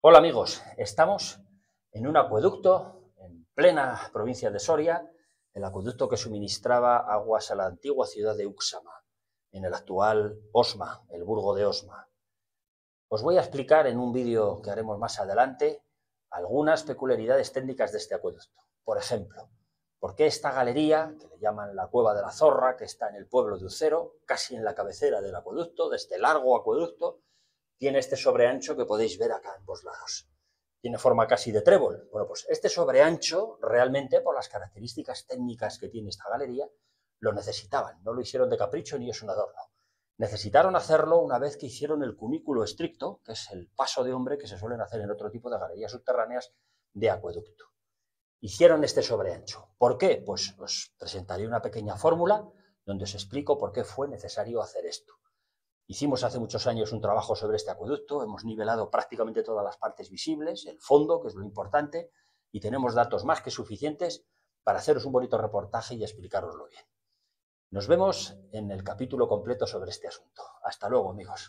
Hola amigos, estamos en un acueducto en plena provincia de Soria, el acueducto que suministraba aguas a la antigua ciudad de Uxama, en el actual Osma, el burgo de Osma. Os voy a explicar en un vídeo que haremos más adelante algunas peculiaridades técnicas de este acueducto. Por ejemplo, por qué esta galería, que le llaman la Cueva de la Zorra, que está en el pueblo de Ucero, casi en la cabecera del acueducto, de este largo acueducto, tiene este sobreancho que podéis ver acá en ambos lados. Tiene forma casi de trébol. Bueno, pues este sobreancho realmente, por las características técnicas que tiene esta galería, lo necesitaban. No lo hicieron de capricho ni es un adorno. Necesitaron hacerlo una vez que hicieron el cunículo estricto, que es el paso de hombre que se suelen hacer en otro tipo de galerías subterráneas de acueducto. Hicieron este sobreancho. ¿Por qué? Pues os presentaré una pequeña fórmula donde os explico por qué fue necesario hacer esto. Hicimos hace muchos años un trabajo sobre este acueducto, hemos nivelado prácticamente todas las partes visibles, el fondo, que es lo importante, y tenemos datos más que suficientes para haceros un bonito reportaje y explicaroslo bien. Nos vemos en el capítulo completo sobre este asunto. Hasta luego, amigos.